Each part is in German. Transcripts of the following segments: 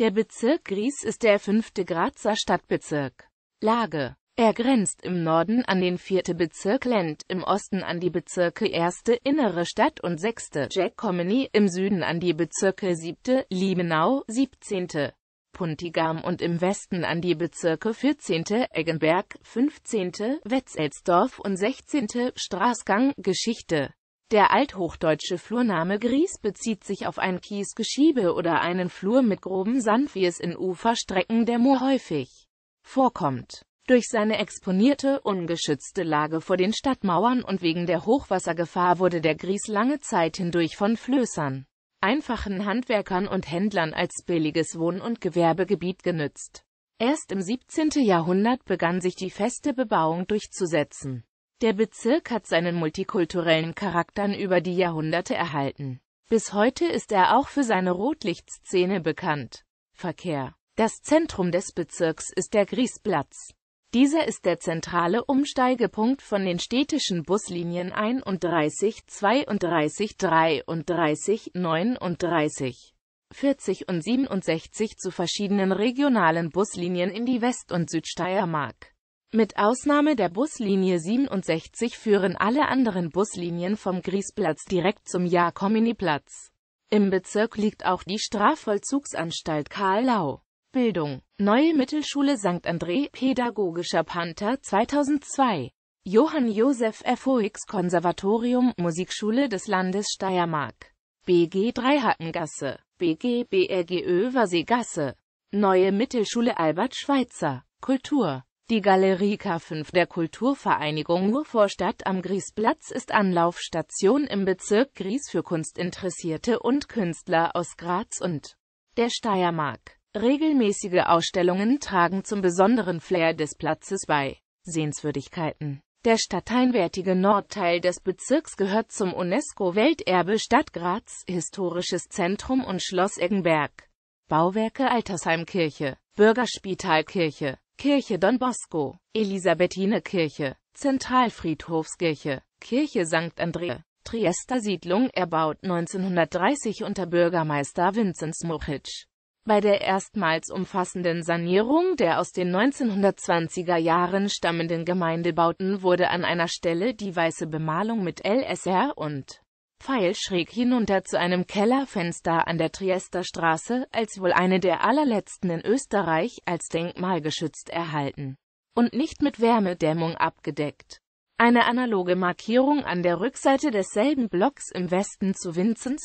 Der Bezirk Gries ist der fünfte Grazer Stadtbezirk. Lage Er grenzt im Norden an den vierte Bezirk Lent, im Osten an die Bezirke erste Innere Stadt und sechste Jack Jackomini, im Süden an die Bezirke siebte Liebenau, siebzehnte Puntigam und im Westen an die Bezirke vierzehnte Eggenberg, fünfzehnte Wetzelsdorf und sechzehnte Straßgang, Geschichte der althochdeutsche Flurname Gries bezieht sich auf ein Kiesgeschiebe oder einen Flur mit grobem Sand, wie es in Uferstrecken der Moor häufig vorkommt. Durch seine exponierte, ungeschützte Lage vor den Stadtmauern und wegen der Hochwassergefahr wurde der Gries lange Zeit hindurch von Flößern, einfachen Handwerkern und Händlern als billiges Wohn- und Gewerbegebiet genützt. Erst im 17. Jahrhundert begann sich die feste Bebauung durchzusetzen. Der Bezirk hat seinen multikulturellen Charaktern über die Jahrhunderte erhalten. Bis heute ist er auch für seine Rotlichtszene bekannt. Verkehr Das Zentrum des Bezirks ist der Griesplatz. Dieser ist der zentrale Umsteigepunkt von den städtischen Buslinien 31, 32, 33, 39, 40 und 67 zu verschiedenen regionalen Buslinien in die West- und Südsteiermark. Mit Ausnahme der Buslinie 67 führen alle anderen Buslinien vom Griesplatz direkt zum Jakominiplatz. Im Bezirk liegt auch die Strafvollzugsanstalt Karl Lau. Bildung. Neue Mittelschule St. André, Pädagogischer Panther 2002. Johann Josef FOX Konservatorium, Musikschule des Landes Steiermark. BG Dreihackengasse. BG BRG Överseegasse. Neue Mittelschule Albert Schweitzer. Kultur. Die Galerie K5 der Kulturvereinigung Urvorstadt am Griesplatz ist Anlaufstation im Bezirk Gries für Kunstinteressierte und Künstler aus Graz und der Steiermark. Regelmäßige Ausstellungen tragen zum besonderen Flair des Platzes bei. Sehenswürdigkeiten Der stadtteilwärtige Nordteil des Bezirks gehört zum UNESCO-Welterbe Stadt Graz, Historisches Zentrum und Schloss Eggenberg. Bauwerke Altersheimkirche, Bürgerspitalkirche, Kirche Don Bosco, Elisabethine Kirche, Zentralfriedhofskirche, Kirche St. André, Triester Siedlung erbaut 1930 unter Bürgermeister Vinzenz Muchic. Bei der erstmals umfassenden Sanierung der aus den 1920er Jahren stammenden Gemeindebauten wurde an einer Stelle die weiße Bemalung mit LSR und Pfeil schräg hinunter zu einem Kellerfenster an der Triesterstraße, als wohl eine der allerletzten in Österreich, als Denkmal geschützt erhalten und nicht mit Wärmedämmung abgedeckt. Eine analoge Markierung an der Rückseite desselben Blocks im Westen zu Vinzenz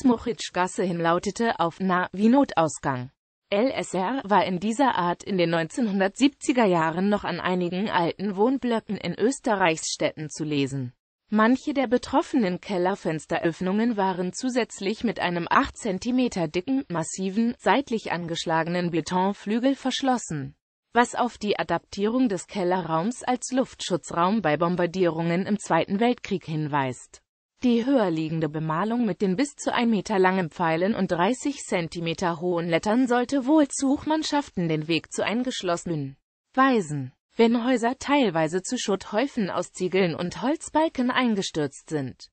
Gasse hin lautete auf Na wie Notausgang. LSR war in dieser Art in den 1970er Jahren noch an einigen alten Wohnblöcken in Österreichs Städten zu lesen. Manche der betroffenen Kellerfensteröffnungen waren zusätzlich mit einem 8 cm dicken, massiven, seitlich angeschlagenen Betonflügel verschlossen, was auf die Adaptierung des Kellerraums als Luftschutzraum bei Bombardierungen im Zweiten Weltkrieg hinweist. Die höher liegende Bemalung mit den bis zu 1 Meter langen Pfeilen und 30 cm hohen Lettern sollte wohl Suchmannschaften den Weg zu eingeschlossenen weisen wenn Häuser teilweise zu Schutthäufen aus Ziegeln und Holzbalken eingestürzt sind